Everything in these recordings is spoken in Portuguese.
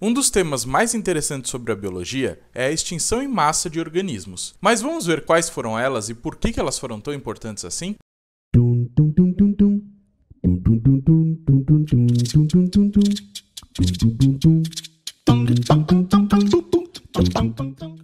Um dos temas mais interessantes sobre a biologia é a extinção em massa de organismos. Mas vamos ver quais foram elas e por que elas foram tão importantes assim?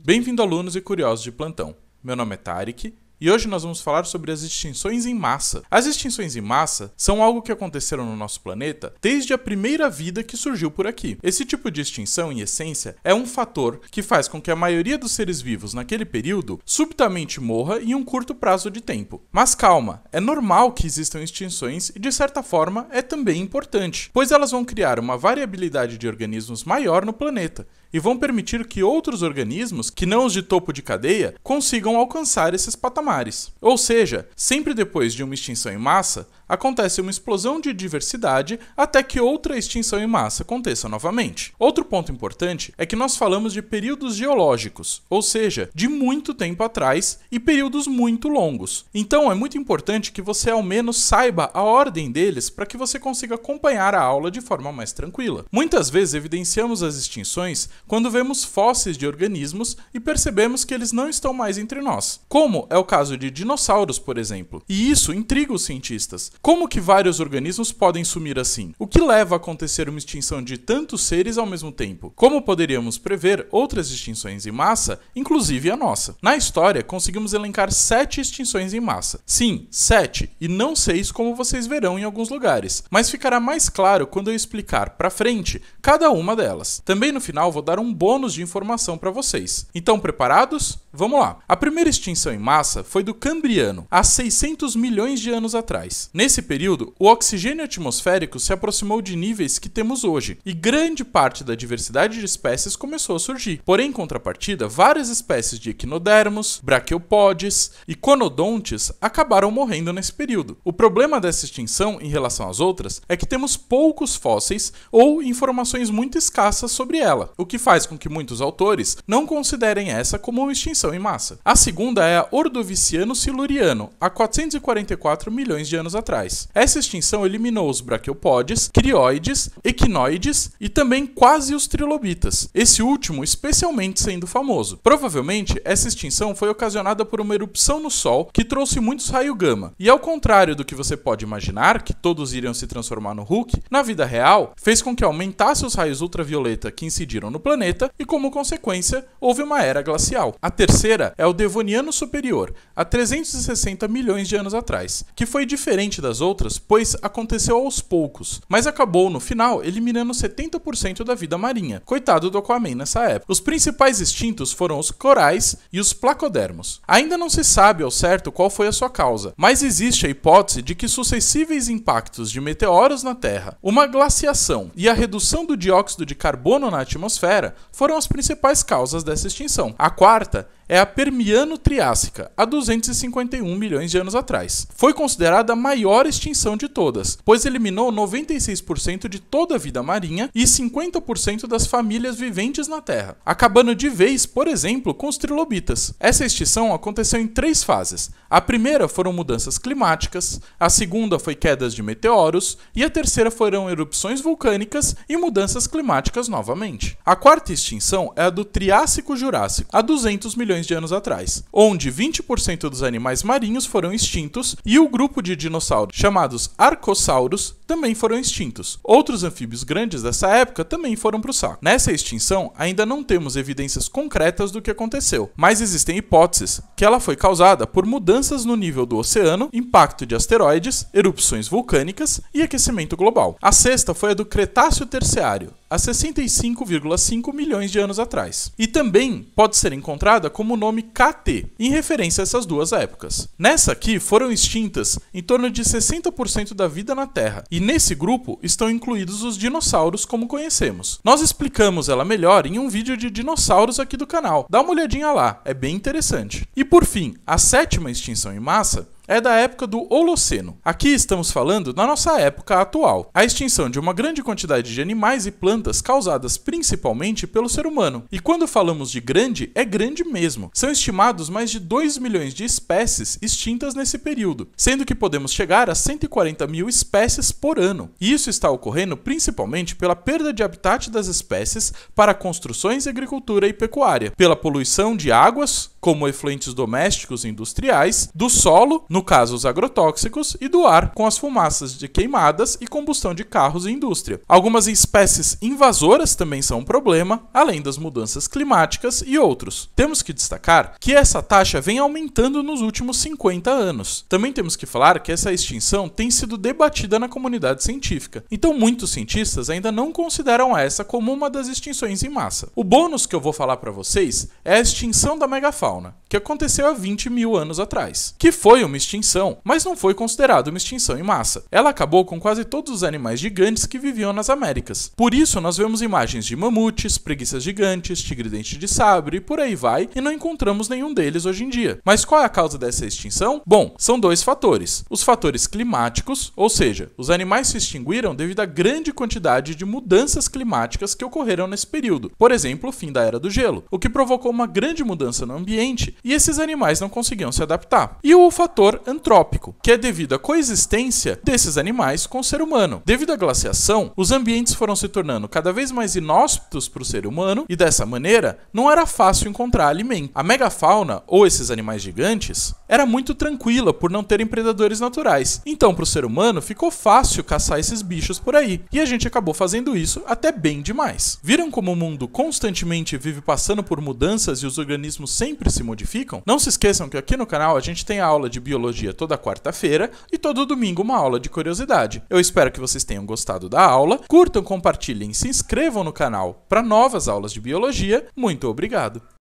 Bem-vindo, alunos e curiosos de plantão. Meu nome é Tarek e hoje nós vamos falar sobre as extinções em massa. As extinções em massa são algo que aconteceram no nosso planeta desde a primeira vida que surgiu por aqui. Esse tipo de extinção, em essência, é um fator que faz com que a maioria dos seres vivos naquele período subitamente morra em um curto prazo de tempo. Mas calma, é normal que existam extinções e, de certa forma, é também importante, pois elas vão criar uma variabilidade de organismos maior no planeta, e vão permitir que outros organismos, que não os de topo de cadeia, consigam alcançar esses patamares. Ou seja, sempre depois de uma extinção em massa, acontece uma explosão de diversidade até que outra extinção em massa aconteça novamente. Outro ponto importante é que nós falamos de períodos geológicos, ou seja, de muito tempo atrás e períodos muito longos. Então é muito importante que você ao menos saiba a ordem deles para que você consiga acompanhar a aula de forma mais tranquila. Muitas vezes evidenciamos as extinções quando vemos fósseis de organismos e percebemos que eles não estão mais entre nós, como é o caso de dinossauros, por exemplo. E isso intriga os cientistas. Como que vários organismos podem sumir assim? O que leva a acontecer uma extinção de tantos seres ao mesmo tempo? Como poderíamos prever outras extinções em massa, inclusive a nossa? Na história, conseguimos elencar sete extinções em massa. Sim, sete, e não seis como vocês verão em alguns lugares, mas ficará mais claro quando eu explicar para frente cada uma delas. Também no final vou dar dar um bônus de informação para vocês. Então, preparados? Vamos lá. A primeira extinção em massa foi do Cambriano, há 600 milhões de anos atrás. Nesse período, o oxigênio atmosférico se aproximou de níveis que temos hoje, e grande parte da diversidade de espécies começou a surgir. Porém, em contrapartida, várias espécies de equinodermos, braquiopodes e conodontes acabaram morrendo nesse período. O problema dessa extinção em relação às outras é que temos poucos fósseis ou informações muito escassas sobre ela, o que faz com que muitos autores não considerem essa como uma extinção em massa. A segunda é a Ordoviciano-Siluriano, há 444 milhões de anos atrás. Essa extinção eliminou os braquiopodes, crióides, equinoides e também quase os trilobitas, esse último especialmente sendo famoso. Provavelmente, essa extinção foi ocasionada por uma erupção no Sol que trouxe muitos raios gama, e ao contrário do que você pode imaginar, que todos iriam se transformar no Hulk, na vida real, fez com que aumentasse os raios ultravioleta que incidiram no planeta e, como consequência, houve uma era glacial. A terceira é o Devoniano Superior, há 360 milhões de anos atrás, que foi diferente das outras, pois aconteceu aos poucos, mas acabou no final eliminando 70% da vida marinha. Coitado do Aquaman nessa época. Os principais extintos foram os corais e os placodermos. Ainda não se sabe ao certo qual foi a sua causa, mas existe a hipótese de que sucessíveis impactos de meteoros na Terra, uma glaciação e a redução do dióxido de carbono na atmosfera era foram as principais causas dessa extinção. A quarta é a Permiano-Triássica, há 251 milhões de anos atrás. Foi considerada a maior extinção de todas, pois eliminou 96% de toda a vida marinha e 50% das famílias viventes na Terra, acabando de vez, por exemplo, com os trilobitas. Essa extinção aconteceu em três fases. A primeira foram mudanças climáticas, a segunda foi quedas de meteoros e a terceira foram erupções vulcânicas e mudanças climáticas novamente. A quarta extinção é a do Triássico-Jurássico, há 200 milhões milhões de anos atrás, onde 20% dos animais marinhos foram extintos e o grupo de dinossauros chamados arcosauros também foram extintos. Outros anfíbios grandes dessa época também foram para o saco. Nessa extinção, ainda não temos evidências concretas do que aconteceu, mas existem hipóteses que ela foi causada por mudanças no nível do oceano, impacto de asteroides, erupções vulcânicas e aquecimento global. A sexta foi a do Cretáceo Terciário, há 65,5 milhões de anos atrás. E também pode ser encontrada como o nome KT, em referência a essas duas épocas. Nessa aqui foram extintas em torno de 60% da vida na Terra, e nesse grupo estão incluídos os dinossauros como conhecemos. Nós explicamos ela melhor em um vídeo de dinossauros aqui do canal. Dá uma olhadinha lá, é bem interessante. E por fim, a sétima extinção em massa é da época do Holoceno. Aqui estamos falando da nossa época atual, a extinção de uma grande quantidade de animais e plantas causadas principalmente pelo ser humano. E quando falamos de grande, é grande mesmo. São estimados mais de 2 milhões de espécies extintas nesse período, sendo que podemos chegar a 140 mil espécies por ano. E isso está ocorrendo principalmente pela perda de habitat das espécies para construções, agricultura e pecuária, pela poluição de águas, como efluentes domésticos e industriais, do solo, no caso os agrotóxicos, e do ar, com as fumaças de queimadas e combustão de carros e indústria. Algumas espécies invasoras também são um problema, além das mudanças climáticas e outros. Temos que destacar que essa taxa vem aumentando nos últimos 50 anos. Também temos que falar que essa extinção tem sido debatida na comunidade científica, então muitos cientistas ainda não consideram essa como uma das extinções em massa. O bônus que eu vou falar para vocês é a extinção da megafauna fauna, né? que aconteceu há 20 mil anos atrás, que foi uma extinção, mas não foi considerada uma extinção em massa. Ela acabou com quase todos os animais gigantes que viviam nas Américas. Por isso, nós vemos imagens de mamutes, preguiças gigantes, tigre-dente de sabre e por aí vai, e não encontramos nenhum deles hoje em dia. Mas qual é a causa dessa extinção? Bom, são dois fatores. Os fatores climáticos, ou seja, os animais se extinguiram devido à grande quantidade de mudanças climáticas que ocorreram nesse período. Por exemplo, o fim da Era do Gelo, o que provocou uma grande mudança no ambiente ambiente, e esses animais não conseguiam se adaptar. E o fator antrópico, que é devido à coexistência desses animais com o ser humano. Devido à glaciação, os ambientes foram se tornando cada vez mais inóspitos para o ser humano, e dessa maneira, não era fácil encontrar alimento. A megafauna, ou esses animais gigantes, era muito tranquila por não terem predadores naturais. Então, para o ser humano, ficou fácil caçar esses bichos por aí, e a gente acabou fazendo isso até bem demais. Viram como o mundo constantemente vive passando por mudanças e os organismos sempre se modificam? Não se esqueçam que aqui no canal a gente tem a aula de biologia toda quarta-feira e todo domingo uma aula de curiosidade. Eu espero que vocês tenham gostado da aula. Curtam, compartilhem, se inscrevam no canal para novas aulas de biologia. Muito obrigado!